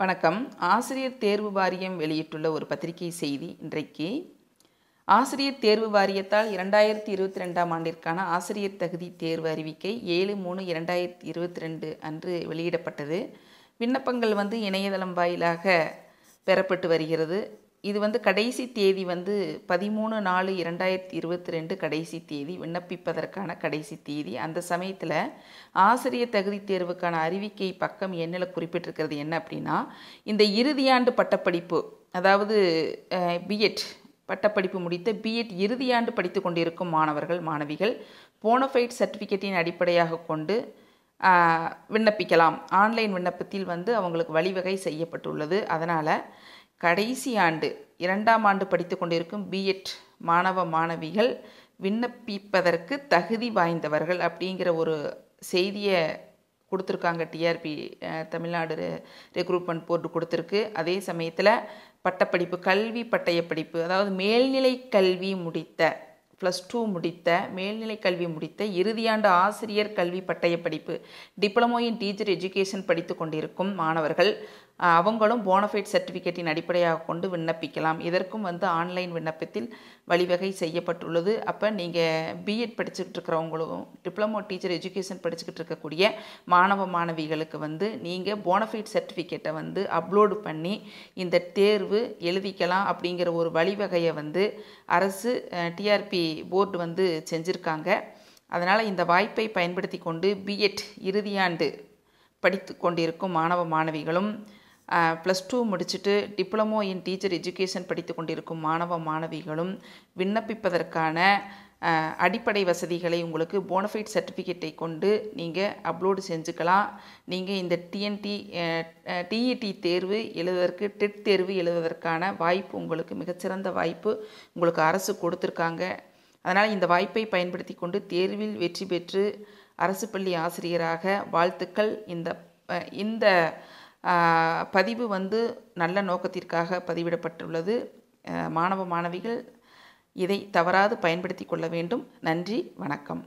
வணக்கம் ஆசிரியர் தேர்வு வாரியம் வெளியிட்டுள்ள ஒரு பத்திரிகை செய்தி இன்றைக்கு ஆசிரியர் தேர்வு வாரியத்தால் இரண்டாயிரத்தி இருபத்தி ரெண்டாம் ஆண்டிற்கான ஆசிரியர் தகுதி தேர்வு அறிவிக்கை ஏழு மூணு இரண்டாயிரத்தி இருபத்தி ரெண்டு அன்று வெளியிடப்பட்டது விண்ணப்பங்கள் வந்து இணையதளம் வாயிலாக பெறப்பட்டு வருகிறது இது வந்து கடைசி தேதி வந்து பதிமூணு நாலு இரண்டாயிரத்தி இருபத்தி ரெண்டு கடைசி தேதி விண்ணப்பிப்பதற்கான கடைசி தேதி அந்த சமயத்தில் ஆசிரியர் தகுதி தேர்வுக்கான அறிவிக்கை பக்கம் என்னில் குறிப்பிட்டிருக்கிறது என்ன அப்படின்னா இந்த இறுதியாண்டு பட்டப்படிப்பு அதாவது பிஎட் பட்டப்படிப்பு முடித்த பிஎட் இறுதியாண்டு படித்து கொண்டிருக்கும் மாணவர்கள் மாணவிகள் போனஃபைட் சர்டிஃபிகேட்டின் அடிப்படையாக கொண்டு விண்ணப்பிக்கலாம் ஆன்லைன் விண்ணப்பத்தில் வந்து அவங்களுக்கு வழிவகை செய்யப்பட்டுள்ளது அதனால் கடைசி ஆண்டு இரண்டாம் ஆண்டு படித்து கொண்டிருக்கும் பிஎட் மாணவ மாணவிகள் விண்ணப்பிப்பதற்கு தகுதி வாய்ந்தவர்கள் அப்படிங்கிற ஒரு செய்தியை கொடுத்துருக்காங்க டிஆர்பி தமிழ்நாடு ரெக்ரூட்மெண்ட் போர்டு கொடுத்துருக்கு அதே சமயத்தில் பட்டப்படிப்பு கல்வி பட்டயப்படிப்பு அதாவது மேல்நிலை கல்வி முடித்த ப்ளஸ் டூ முடித்த மேல்நிலை கல்வி முடித்த இறுதியாண்டு ஆசிரியர் கல்வி பட்டயப்படிப்பு டிப்ளமோ இன் டீச்சர் எஜுகேஷன் படித்து கொண்டிருக்கும் மாணவர்கள் அவங்களும் போனஃபைட் சர்டிஃபிகேட்டின் அடிப்படையாக கொண்டு விண்ணப்பிக்கலாம் இதற்கும் வந்து ஆன்லைன் விண்ணப்பத்தில் வழிவகை செய்யப்பட்டுள்ளது அப்போ நீங்கள் பிஎட் படிச்சுக்கிட்டு இருக்கிறவங்களும் டிப்ளமோ டீச்சர் எஜுகேஷன் படிச்சுக்கிட்டு இருக்கக்கூடிய மாணவ மாணவிகளுக்கு வந்து நீங்கள் போனஃபைட் சர்டிஃபிகேட்டை வந்து அப்லோடு பண்ணி இந்த தேர்வு எழுதிக்கலாம் அப்படிங்கிற ஒரு வழிவகையை வந்து அரசு டிஆர்பி போர்டு வந்து செஞ்சுருக்காங்க அதனால் இந்த வாய்ப்பை பயன்படுத்தி கொண்டு பிஎட் இறுதியாண்டு படித்து கொண்டிருக்கும் மாணவ மாணவிகளும் ப்ளஸ் டூ முடிச்சுட்டு டிப்ளமோ இன் டீச்சர் எஜுகேஷன் படித்து கொண்டிருக்கும் மாணவ மாணவிகளும் விண்ணப்பிப்பதற்கான அடிப்படை வசதிகளை உங்களுக்கு போனஃபைட் சர்டிஃபிகேட்டை கொண்டு நீங்கள் அப்லோடு செஞ்சுக்கலாம் நீங்கள் இந்த டிஎன்டி டிஇடி e தேர்வு எழுதுவதற்கு டெட் தேர்வு எழுதுவதற்கான வாய்ப்பு உங்களுக்கு மிகச்சிறந்த வாய்ப்பு உங்களுக்கு அரசு கொடுத்துருக்காங்க அதனால் இந்த வாய்ப்பை பயன்படுத்தி கொண்டு தேர்வில் வெற்றி பெற்று அரசு பள்ளி ஆசிரியராக வாழ்த்துக்கள் இந்த இந்த பதிவு வந்து நல்ல நோக்கத்திற்காக பதிவிடப்பட்டுள்ளது மாணவ மாணவிகள் இதை தவறாது பயன்படுத்தி கொள்ள வேண்டும் நன்றி வணக்கம்